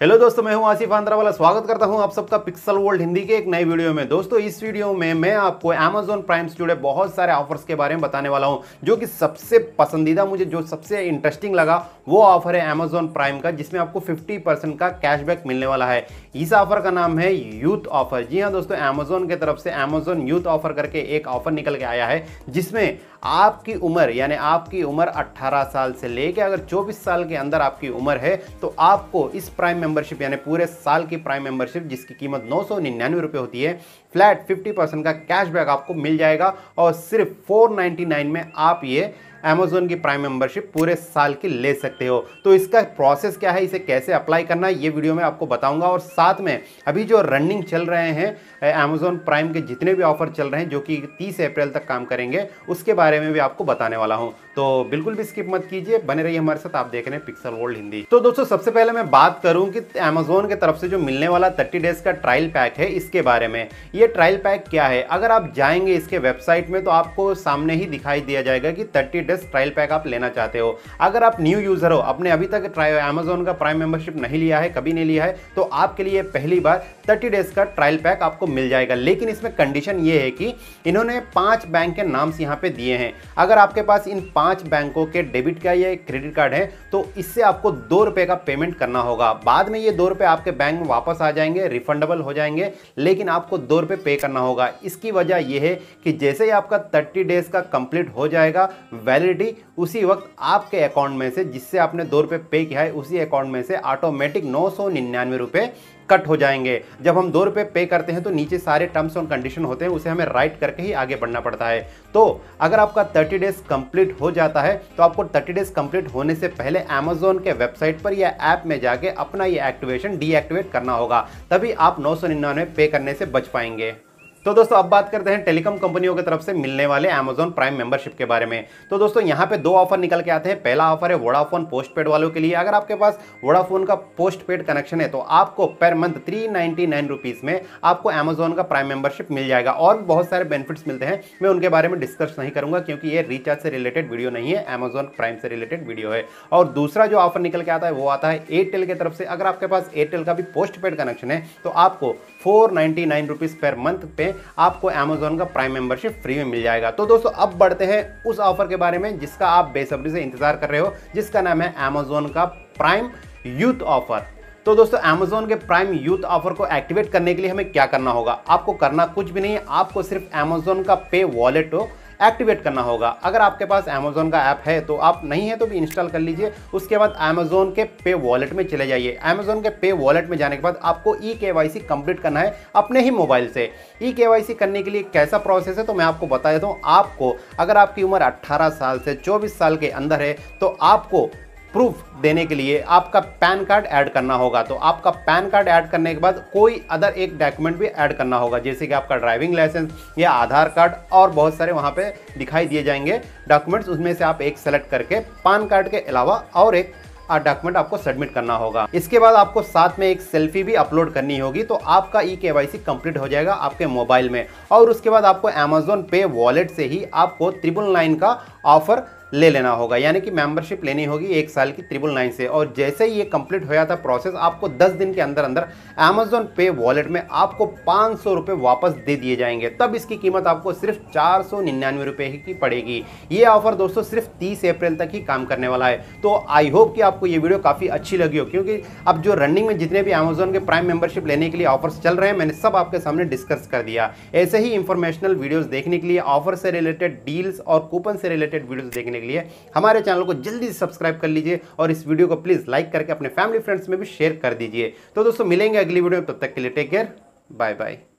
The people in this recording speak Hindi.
हेलो दोस्तों मैं हूं आसिफ आंद्रा वाला स्वागत करता हूं आप सबका पिक्सल वर्ल्ड हिंदी के एक नए वीडियो में दोस्तों इस वीडियो में मैं आपको अमेजोन प्राइम से जुड़े बहुत सारे ऑफर्स के बारे में बताने वाला हूं जो कि सबसे पसंदीदा मुझे जो सबसे इंटरेस्टिंग लगा वो ऑफर है अमेजोन प्राइम का जिसमें आपको फिफ्टी का कैशबैक मिलने वाला है इस ऑफर का नाम है यूथ ऑफर जी हाँ दोस्तों अमेजोन की तरफ से अमेजोन यूथ ऑफर करके एक ऑफर निकल के आया है जिसमें आपकी उम्र यानी आपकी उम्र 18 साल से लेके अगर 24 साल के अंदर आपकी उम्र है तो आपको इस प्राइम मेंबरशिप यानी पूरे साल की प्राइम मेंबरशिप जिसकी कीमत नौ सौ निन्यानवे रुपये होती है फ्लैट 50 परसेंट का कैशबैक आपको मिल जाएगा और सिर्फ 499 में आप ये अमेजोन की प्राइम मेंबरशिप पूरे साल की ले सकते हो तो इसका प्रोसेस क्या है इसे कैसे अप्लाई करना है ये वीडियो में आपको बताऊंगा और साथ में अभी जो रनिंग चल रहे हैं अमेजोन प्राइम के जितने भी ऑफर चल रहे हैं जो कि तीस अप्रैल तक काम करेंगे उसके बारे में भी आपको बताने वाला हूँ तो बिल्कुल भी स्किप मत कीजिए बने रहिए हमारे साथ आप देख रहे हैं पिक्सल वर्ल्ड हिंदी तो दोस्तों सबसे पहले मैं बात करूं कि अमेजोन की तरफ से जो मिलने वाला 30 डेज का ट्रायल पैक है इसके बारे में ये ट्रायल पैक क्या है अगर आप जाएंगे इसके वेबसाइट में तो आपको सामने ही दिखाई दिया जाएगा कि थर्टी डेज ट्रायल पैक आप लेना चाहते हो अगर आप न्यू यूज़र हो अपने अभी तक अमेजोन का प्राइम मेंबरशिप नहीं लिया है कभी नहीं लिया है तो आपके लिए पहली बार थर्टी डेज का ट्रायल पैक आपको मिल जाएगा लेकिन इसमें कंडीशन ये है कि इन्होंने पांच बैंक के नाम्स यहाँ पे दिए हैं अगर आपके पास इन पाँच पांच बैंकों के डेबिट कार्ड या क्रेडिट कार्ड है तो इससे आपको दो रुपए का पेमेंट करना होगा बाद में ये दो रुपए आपके बैंक में वापस आ जाएंगे रिफंडेबल हो जाएंगे लेकिन आपको दो रुपए पे करना होगा इसकी वजह यह है कि जैसे ही आपका थर्टी डेज का कंप्लीट हो जाएगा वैलिडिटी उसी वक्त आपके अकाउंट में से जिससे आपने दो रुपए पे किया है उसी अकाउंट में से ऑटोमेटिक नौ सौ निन्यानवे रुपए कट हो जाएंगे जब हम दो रुपये पे करते हैं तो नीचे सारे टर्म्स और कंडीशन होते हैं उसे हमें राइट करके ही आगे बढ़ना पड़ता है तो अगर आपका 30 डेज कंप्लीट हो जाता है तो आपको थर्टी डेज कंप्लीट होने से पहले अमेजोन के वेबसाइट पर या ऐप में जाके अपना ये एक्टिवेशन डीएक्टिवेट करना होगा तभी आप नौ पे करने से बच पाएंगे तो दोस्तों अब बात करते हैं टेलीकॉम कंपनियों की तरफ से मिलने वाले अमेजोन प्राइम मेंबरशिप के बारे में तो दोस्तों यहाँ पे दो ऑफर निकल के आते हैं पहला ऑफर है वोडाफोन पोस्ट पेड वालों के लिए अगर आपके पास वोडाफोन का पोस्ट पेड कनेक्शन है तो आपको पर मंथ थ्री नाइनटी में आपको अमेजोन का प्राइम मेंबरशिप मिल जाएगा और बहुत सारे बेनिफिट्स मिलते हैं मैं उनके बारे में डिस्कस नहीं करूंगा क्योंकि ये रिचार्ज से रिलेटेड वीडियो नहीं है अमेजोन प्राइम से रिलेटेड वीडियो है और दूसरा जो ऑफर निकल के आता है वो आता है एयरटेल की तरफ से अगर आपके पास एयरटेल का भी पोस्ट पेड कनेक्शन है तो आपको फोर नाइन्टी पर मंथ पे आपको अमेजोन का प्राइम मेंबरशिप फ्री में मिल जाएगा तो दोस्तों अब बढ़ते हैं उस ऑफर के बारे में जिसका आप बेसब्री से इंतजार कर रहे हो जिसका नाम है अमेजोन का प्राइम यूथ ऑफर तो दोस्तों अमेजोन के प्राइम यूथ ऑफर को एक्टिवेट करने के लिए हमें क्या करना होगा आपको करना कुछ भी नहीं है आपको सिर्फ अमेजोन का पे वॉलेट हो एक्टिवेट करना होगा अगर आपके पास अमेजोन का ऐप है तो आप नहीं है तो भी इंस्टॉल कर लीजिए उसके बाद अमेजोन के पे वॉलेट में चले जाइए अमेजोन के पे वॉलेट में जाने के बाद आपको ई के वाई सी कंप्लीट करना है अपने ही मोबाइल से ई के वाई सी करने के लिए कैसा प्रोसेस है तो मैं आपको बता देता हूँ आपको अगर आपकी उम्र अट्ठारह साल से चौबीस साल के अंदर है तो आपको प्रूफ देने के लिए आपका पैन कार्ड ऐड करना होगा तो आपका पैन कार्ड ऐड करने के बाद कोई अदर एक डॉक्यूमेंट भी ऐड करना होगा जैसे कि आपका ड्राइविंग लाइसेंस या आधार कार्ड और बहुत सारे वहाँ पे दिखाई दिए जाएंगे डॉक्यूमेंट्स उसमें से आप एक सेलेक्ट करके पान कार्ड के अलावा और एक डॉक्यूमेंट आपको सबमिट करना होगा इसके बाद आपको साथ में एक सेल्फी भी अपलोड करनी होगी तो आपका ई के वाई कंप्लीट हो जाएगा आपके मोबाइल में और उसके बाद आपको अमेजोन पे वॉलेट से ही आपको ट्रिपल नाइन का ऑफर ले लेना होगा यानी कि मेंबरशिप लेनी होगी एक साल की ट्रिपल नाइन से और जैसे ही ये कंप्लीट होया था प्रोसेस आपको 10 दिन के अंदर अंदर अमेजोन पे वॉलेट में आपको पाँच सौ वापस दे दिए जाएंगे तब इसकी कीमत आपको सिर्फ चार सौ निन्यानवे रुपये की पड़ेगी ये ऑफर दोस्तों सिर्फ तीस अप्रैल तक ही काम करने वाला है तो आई होप कि आपको ये वीडियो काफ़ी अच्छी लगी हो क्योंकि अब जो रनिंग में जितने भी अमेजोन के प्राइम मेंबरशिप लेने के लिए ऑफर्स चल रहे हैं मैंने सब आपके सामने डिस्कस कर दिया ऐसे ही इंफॉर्मेशनल वीडियोज़ देखने के लिए ऑफर से रिलेटेड डील्स और कूपन से रिलेटेड वीडियोज़ देखने के लिए के लिए हमारे चैनल को जल्दी से सब्सक्राइब कर लीजिए और इस वीडियो को प्लीज़ लाइक करके अपने फैमिली फ्रेंड्स में भी शेयर कर दीजिए तो दोस्तों मिलेंगे अगली वीडियो में तब तक के लिए टेक केयर बाय बाय